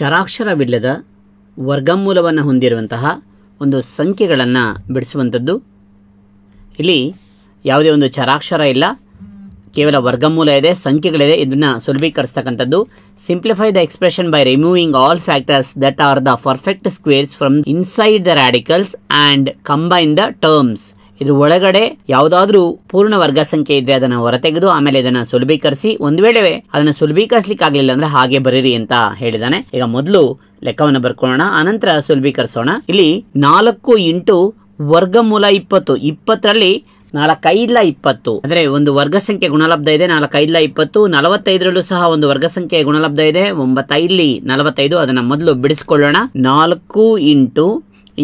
ಚರಾಕ್ಷರವಿಲ್ಲದ ವರ್ಗಮೂಲವನ್ನು ಹೊಂದಿರುವಂತಹ ಒಂದು ಸಂಖ್ಯೆಗಳನ್ನು ಬಿಡಿಸುವಂಥದ್ದು ಇಲ್ಲಿ ಯಾವುದೇ ಒಂದು ಚರಾಕ್ಷರ ಇಲ್ಲ ಕೇವಲ ವರ್ಗಮೂಲ ಇದೆ ಸಂಖ್ಯೆಗಳಿದೆ ಇದನ್ನು ಸುಲಭೀಕರಿಸ್ತಕ್ಕಂಥದ್ದು simplify the expression by removing all factors that are the perfect squares from inside the radicals and combine the terms ಇದ್ರ ಒಳಗಡೆ ಯಾವುದಾದ್ರೂ ಪೂರ್ಣ ವರ್ಗ ಸಂಖ್ಯೆ ಇದ್ರೆ ಅದನ್ನ ಹೊರತೆಗೆದು ಆಮೇಲೆ ಇದನ್ನ ಸುಲಭೀಕರಿಸಿ ಒಂದ್ ವೇಳೆ ಅದನ್ನ ಸುಲಭೀಕರಿಸ್ಲಿಕ್ಕೆ ಆಗ್ಲಿಲ್ಲ ಅಂದ್ರೆ ಹಾಗೆ ಬರೀರಿ ಅಂತ ಹೇಳಿದಾನೆ ಈಗ ಮೊದಲು ಲೆಕ್ಕವನ್ನು ಬರ್ಕೊಳ್ಳೋಣ ಆನಂತರ ಸುಲಭೀಕರಿಸೋಣ ಇಲ್ಲಿ ನಾಲ್ಕು ಇಂಟು ವರ್ಗ ಮೂಲ ಇಪ್ಪತ್ತು ಇಪ್ಪತ್ತರಲ್ಲಿ ನಾಲ್ಕೈದ್ಲ ಇಪ್ಪತ್ತು ಅಂದ್ರೆ ಒಂದು ವರ್ಗ ಸಂಖ್ಯೆ ಗುಣಲಬ್ಧ ಇದೆ ನಾಲ್ಕೈದ್ಲ ಇಪ್ಪತ್ತು ನಲವತ್ತೈದರಲ್ಲೂ ಸಹ ಒಂದು ವರ್ಗ ಸಂಖ್ಯೆ ಗುಣಲಬ್ಧ ಇದೆ ಒಂಬತ್ತೈದ್ಲಿ ನಲವತ್ತೈದು ಅದನ್ನ ಮೊದಲು ಬಿಡಿಸ್ಕೊಳ್ಳೋಣ ನಾಲ್ಕು ಇಂಟು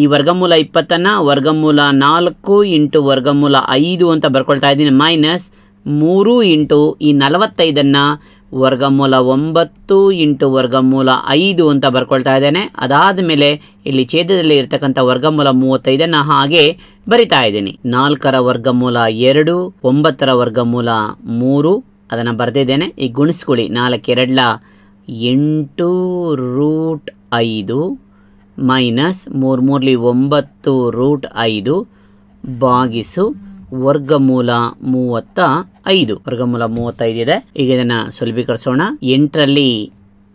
ಈ ವರ್ಗಮೂಲ ಇಪ್ಪತ್ತನ್ನು ವರ್ಗಮೂಲ ನಾಲ್ಕು ಇಂಟು ವರ್ಗಮೂಲ ಐದು ಅಂತ ಬರ್ಕೊಳ್ತಾ ಇದ್ದೀನಿ ಮೈನಸ್ ಮೂರು ಇಂಟು ಈ ನಲವತ್ತೈದನ್ನು ವರ್ಗಮೂಲ ಒಂಬತ್ತು ಇಂಟು ವರ್ಗಮೂಲ ಐದು ಅಂತ ಬರ್ಕೊಳ್ತಾ ಇದ್ದೇನೆ ಅದಾದ ಮೇಲೆ ಇಲ್ಲಿ ಛೇದದಲ್ಲಿ ಇರತಕ್ಕಂಥ ವರ್ಗಮೂಲ ಮೂವತ್ತೈದನ್ನು ಹಾಗೆ ಬರಿತಾ ಇದ್ದೀನಿ ನಾಲ್ಕರ ವರ್ಗಮೂಲ ಎರಡು ಒಂಬತ್ತರ ವರ್ಗಮೂಲ ಮೂರು ಅದನ್ನು ಬರೆದಿದ್ದೇನೆ ಈ ಗುಣಿಸ್ಕೊಳ್ಳಿ ನಾಲ್ಕೆರಡ್ಲ ಎಂಟು ರೂಟ್ ಐದು ಮೈನಸ್ ಮೂರ್ಮೂರ್ಲಿ ಒಂಬತ್ತು ರೂಟ್ ಐದು ಬಾಗಿಸು ವರ್ಗಮೂಲ ಮೂವತ್ತ ಐದು ವರ್ಗಮೂಲ ಮೂವತ್ತೈದು ಇದೆ ಈಗ ಇದನ್ನು ಸುಲಭೀಕರಿಸೋಣ ಎಂಟರಲ್ಲಿ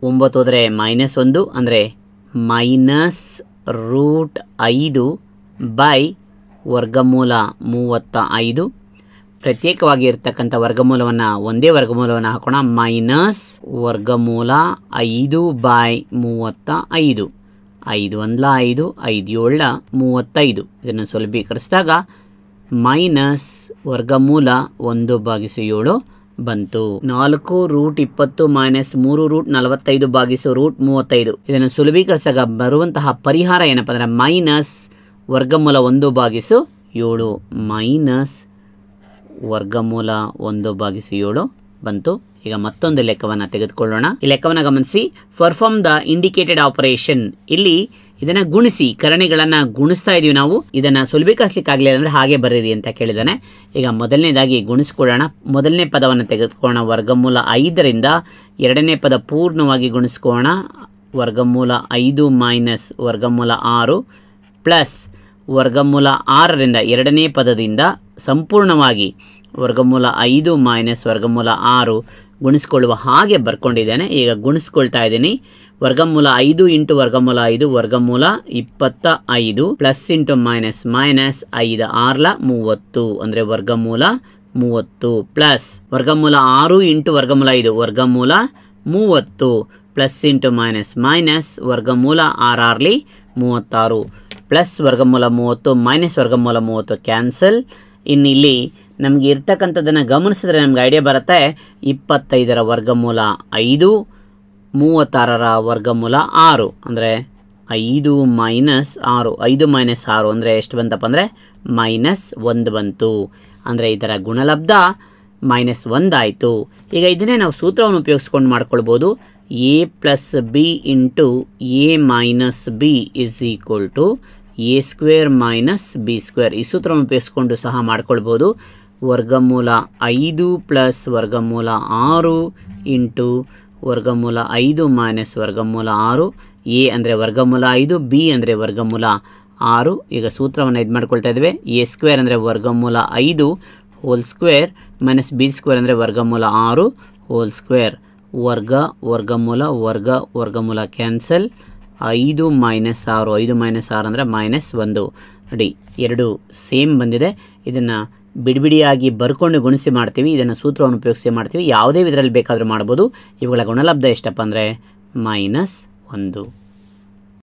ಒಂಬತ್ತು ಹೋದರೆ ಮೈನಸ್ ಒಂದು ಅಂದರೆ ಮೈನಸ್ ರೂಟ್ ಐದು ಬೈ ವರ್ಗಮೂಲ ಮೂವತ್ತ ಐದು ಪ್ರತ್ಯೇಕವಾಗಿ ಇರ್ತಕ್ಕಂಥ ವರ್ಗಮೂಲವನ್ನು ಒಂದೇ ವರ್ಗಮೂಲವನ್ನು ಹಾಕೋಣ ಮೈನಸ್ ವರ್ಗಮೂಲ ಐದು ಬೈ ಮೂವತ್ತ ಐದು ಐದು ಒಂದ್ಲ ಐದು ಐದು ಏಳ ಮೂವತ್ತೈದು ಇದನ್ನು ಸುಲಭೀಕರಿಸಿದಾಗ ಮೈನಸ್ ವರ್ಗಮೂಲ ಒಂದು ಭಾಗಿಸು ಏಳು ಬಂತು ನಾಲ್ಕು ರೂಟ್ ಇಪ್ಪತ್ತು ಮೈನಸ್ ಮೂರು ರೂಟ್ ನಲವತ್ತೈದು ಭಾಗಿಸು ರೂಟ್ ಮೂವತ್ತೈದು ಇದನ್ನು ಸುಲಭೀಕರಿಸಿದಾಗ ಬರುವಂತಹ ಪರಿಹಾರ ಏನಪ್ಪ ಅಂದರೆ ಮೈನಸ್ ವರ್ಗಮೂಲ ಒಂದು ಭಾಗಿಸು ಏಳು ಮೈನಸ್ ವರ್ಗಮೂಲ ಒಂದು ಭಾಗಿಸು ಏಳು ಬಂತು ಈಗ ಮತ್ತೊಂದು ಲೆಕ್ಕವನ್ನು ತೆಗೆದುಕೊಳ್ಳೋಣ ಈ ಲೆಕ್ಕವನ್ನು ಗಮನಿಸಿ ಪರ್ಫಾರ್ಮ್ ದ ಇಂಡಿಕೇಟೆಡ್ ಆಪರೇಷನ್ ಇಲ್ಲಿ ಇದನ್ನು ಗುಣಿಸಿ ಕರಣಿಗಳನ್ನು ಗುಣಿಸ್ತಾ ಇದೀವಿ ನಾವು ಇದನ್ನು ಸುಲಭೀಕರಿಸ್ಲಿಕ್ಕಾಗಲಿಲ್ಲ ಅಂದರೆ ಹಾಗೆ ಬರೀರಿ ಅಂತ ಕೇಳಿದ್ದಾನೆ ಈಗ ಮೊದಲನೇದಾಗಿ ಗುಣಿಸ್ಕೊಳ್ಳೋಣ ಮೊದಲನೇ ಪದವನ್ನು ತೆಗೆದುಕೊಳ್ಳೋಣ ವರ್ಗಮೂಲ ಐದರಿಂದ ಎರಡನೇ ಪದ ಪೂರ್ಣವಾಗಿ ಗುಣಿಸ್ಕೊಳ್ಳೋಣ ವರ್ಗಮೂಲ ಐದು ಮೈನಸ್ ವರ್ಗಮೂಲ ಆರು ಪ್ಲಸ್ ವರ್ಗಮೂಲ ಆರರಿಂದ ಎರಡನೇ ಪದದಿಂದ ಸಂಪೂರ್ಣವಾಗಿ ವರ್ಗಮೂಲ ಐದು ಮೈನಸ್ ವರ್ಗಮೂಲ ಆರು ಗುಣಿಸ್ಕೊಳ್ಳುವ ಹಾಗೆ ಬರ್ಕೊಂಡಿದ್ದೇನೆ ಈಗ ಗುಣಿಸ್ಕೊಳ್ತಾ ಇದ್ದೀನಿ ವರ್ಗಮೂಲ ಐದು ಇಂಟು ವರ್ಗಮೂಲ ಐದು ವರ್ಗಮೂಲ ಇಪ್ಪತ್ತ ಐದು ಪ್ಲಸ್ ಇಂಟು ಮೈನಸ್ ಮೈನಸ್ ಐದು ಆರ್ಲ ಮೂವತ್ತು ಅಂದರೆ ವರ್ಗಮೂಲ ಮೂವತ್ತು ಪ್ಲಸ್ ವರ್ಗಮೂಲ ಆರು ಇಂಟು ವರ್ಗಮೂಲ ಐದು ವರ್ಗಮೂಲ ಮೂವತ್ತು ಪ್ಲಸ್ ಇಂಟು ಮೈನಸ್ ಮೈನಸ್ ವರ್ಗಮೂಲ ಆರ್ಲಿ ಮೂವತ್ತಾರು ಪ್ಲಸ್ ವರ್ಗಮೂಲ ಮೂವತ್ತು ಮೈನಸ್ ವರ್ಗಮೂಲ ಮೂವತ್ತು ಕ್ಯಾನ್ಸಲ್ ಇನ್ನಿಲ್ಲಿ ನಮಗೆ ಇರ್ತಕ್ಕಂಥದ್ದನ್ನು ಗಮನಿಸಿದ್ರೆ ನಮ್ಗೆ ಐಡಿಯಾ ಬರುತ್ತೆ ಇಪ್ಪತ್ತೈದರ ವರ್ಗಮೂಲ ಐದು ಮೂವತ್ತಾರರ ವರ್ಗಮೂಲ ಆರು ಅಂದರೆ ಐದು ಮೈನಸ್ ಆರು ಐದು ಮೈನಸ್ ಆರು ಅಂದರೆ ಎಷ್ಟು ಬಂತಪ್ಪ ಅಂದರೆ ಮೈನಸ್ ಒಂದು ಬಂತು ಅಂದರೆ ಇದರ ಗುಣಲಬ್ಧ ಮೈನಸ್ ಒಂದಾಯಿತು ಈಗ ಇದನ್ನೇ ನಾವು ಸೂತ್ರವನ್ನು ಉಪಯೋಗಿಸ್ಕೊಂಡು ಮಾಡ್ಕೊಳ್ಬೋದು A plus B into A minus B is equal to A square minus B square ಈ ಸೂತ್ರವನ್ನು ಉಪಯೋಗಿಸ್ಕೊಂಡು ಸಹ ಮಾಡ್ಕೊಳ್ಬೋದು ವರ್ಗಮೂಲ ಐದು ಪ್ಲಸ್ ವರ್ಗಮೂಲ ಆರು ಇಂಟು ವರ್ಗಮೂಲ ಐದು ಮೈನಸ್ ವರ್ಗಮೂಲ ಆರು ಎ ಅಂದರೆ ವರ್ಗಮೂಲ ಐದು ಬಿ ಅಂದರೆ ವರ್ಗಮೂಲ ಆರು ಈಗ ಸೂತ್ರವನ್ನು ಇದು ಮಾಡ್ಕೊಳ್ತಾ ಇದ್ದೇವೆ ಎ ಸ್ಕ್ವೇರ್ ಅಂದರೆ ವರ್ಗಮೂಲ ಐದು whole square minus B square ಅಂದರೆ ವರ್ಗಮೂಲ ಆರು ಹೋಲ್ ಸ್ಕ್ವೇರ್ ವರ್ಗ ವರ್ಗಮೂಲ ವರ್ಗ ವರ್ಗಮೂಲ ಕ್ಯಾನ್ಸಲ್ ಐದು ಮೈನಸ್ ಆರು ಐದು ಮೈನಸ್ ಆರು ಅಂದರೆ ಮೈನಸ್ ಒಂದು ನೋಡಿ ಎರಡು ಸೇಮ್ ಬಂದಿದೆ ಇದನ್ನು ಬಿಡಿಬಿಡಿಯಾಗಿ ಬರ್ಕೊಂಡು ಗುಣಿಸಿ ಮಾಡ್ತೀವಿ ಇದನ್ನು ಸೂತ್ರವನ್ನು ಉಪಯೋಗಿಸಿ ಮಾಡ್ತೀವಿ ಯಾವುದೇ ಇದರಲ್ಲಿ ಬೇಕಾದರೂ ಮಾಡ್ಬೋದು ಇವುಗಳ ಗುಣಲಬ್ಧ ಎಷ್ಟಪ್ಪ ಅಂದರೆ ಮೈನಸ್ ಒಂದು